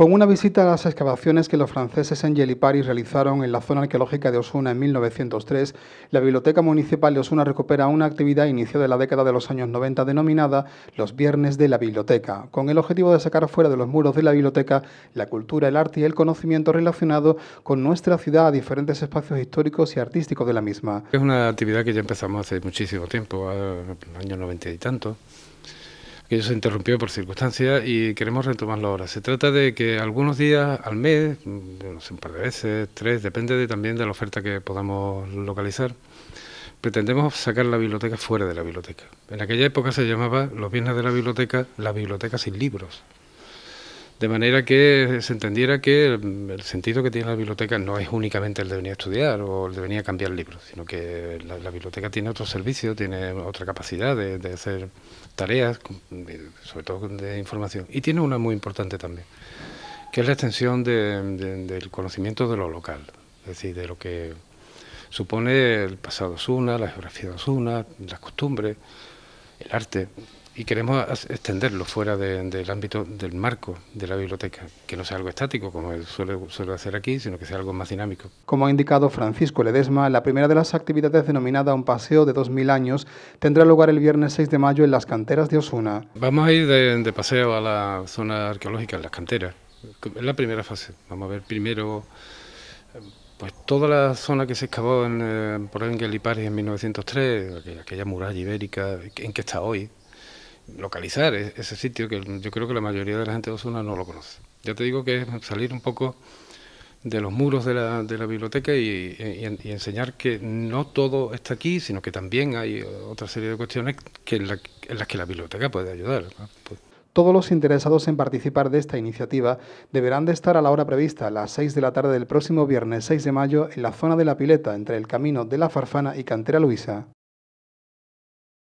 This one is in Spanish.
Con una visita a las excavaciones que los franceses en Yelipari realizaron en la zona arqueológica de Osuna en 1903, la Biblioteca Municipal de Osuna recupera una actividad iniciada en la década de los años 90 denominada los Viernes de la Biblioteca, con el objetivo de sacar fuera de los muros de la biblioteca la cultura, el arte y el conocimiento relacionado con nuestra ciudad a diferentes espacios históricos y artísticos de la misma. Es una actividad que ya empezamos hace muchísimo tiempo, años 90 y tanto que se interrumpió por circunstancia y queremos retomarlo ahora. Se trata de que algunos días al mes, mm, no sé, un par de veces, tres, depende también de la oferta que podamos localizar, pretendemos sacar la biblioteca fuera de la biblioteca. En aquella época se llamaba los viernes de la biblioteca la biblioteca sin libros de manera que se entendiera que el, sentido que tiene la biblioteca no es únicamente el de venir a estudiar o el de venir a cambiar libros, sino que la, biblioteca tiene otro servicio, tiene otra capacidad de, hacer tareas, sobre todo de información, y tiene una muy importante también, que es la extensión del conocimiento de lo local, es decir, de lo que supone el pasado Osuna, la geografía de Osuna, las costumbres, el arte, y queremos extenderlo fuera del ámbito del marco de la biblioteca, que no sea algo estático como suele, suele hacer aquí, sino que sea algo más dinámico. Como ha indicado Francisco Ledesma, la primera de las actividades denominada Un Paseo de 2000 años tendrá lugar el viernes 6 de mayo en las canteras de Osuna. Vamos a ir de, paseo a la zona arqueológica, en las canteras. Es la primera fase. Vamos a ver primero pues toda la zona que se excavó en, eh, por ejemplo, en en 1903, aquella, aquella muralla ibérica, en que está hoy, localizar e-, ese sitio que yo creo que la mayoría de la gente de Osuna no lo conoce. Ya te digo que es salir un poco de los muros de la, de la biblioteca y, e, enseñar que no todo está aquí, sino que también hay otra serie de cuestiones en, las que la biblioteca puede ayudar. Pues Todos los interesados en participar de esta iniciativa deberán de estar a la hora prevista, a las 6 de la tarde del próximo viernes 6 de mayo, en la zona de la pileta entre el camino de la Farfana y Cantera Luisa.